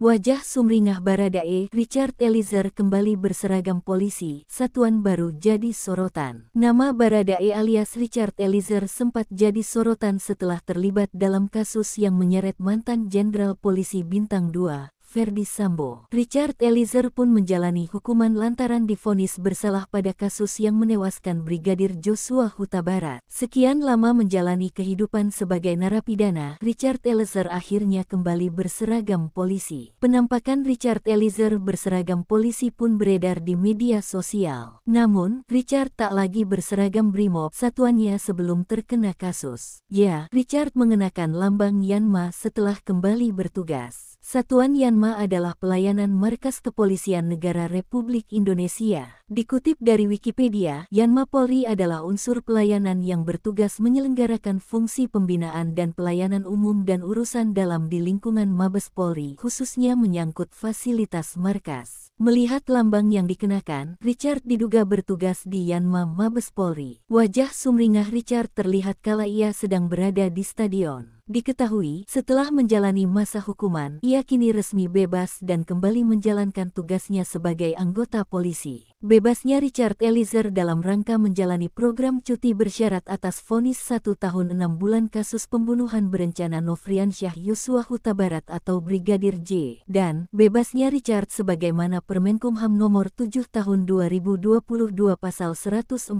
Wajah sumringah Baradae, Richard Eliezer kembali berseragam polisi, satuan baru jadi sorotan. Nama Baradae alias Richard Eliezer sempat jadi sorotan setelah terlibat dalam kasus yang menyeret mantan Jenderal Polisi Bintang 2, Verdi Sambo. Richard Eliezer pun menjalani hukuman lantaran difonis bersalah pada kasus yang menewaskan Brigadir Joshua Huta Barat. Sekian lama menjalani kehidupan sebagai narapidana, Richard Eliezer akhirnya kembali berseragam polisi. Penampakan Richard Eliezer berseragam polisi pun beredar di media sosial. Namun, Richard tak lagi berseragam BRIMOB satuannya sebelum terkena kasus. Ya, Richard mengenakan lambang Yanma setelah kembali bertugas. Satuan Yanma adalah pelayanan Markas Kepolisian Negara Republik Indonesia. Dikutip dari Wikipedia, Yanma Polri adalah unsur pelayanan yang bertugas menyelenggarakan fungsi pembinaan dan pelayanan umum dan urusan dalam di lingkungan Mabes Polri, khususnya menyangkut fasilitas markas. Melihat lambang yang dikenakan, Richard diduga bertugas di Yanma Mabes Polri. Wajah sumringah Richard terlihat kala ia sedang berada di stadion. Diketahui, setelah menjalani masa hukuman, ia kini resmi bebas dan kembali menjalankan tugasnya sebagai anggota polisi. Bebasnya Richard Eliezer dalam rangka menjalani program cuti bersyarat atas vonis satu tahun enam bulan kasus pembunuhan berencana Nofriansyah Yosua Huta Barat atau Brigadir J. Dan, bebasnya Richard sebagaimana Permenkumham nomor 7 tahun 2022 pasal 114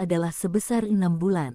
adalah sebesar enam bulan.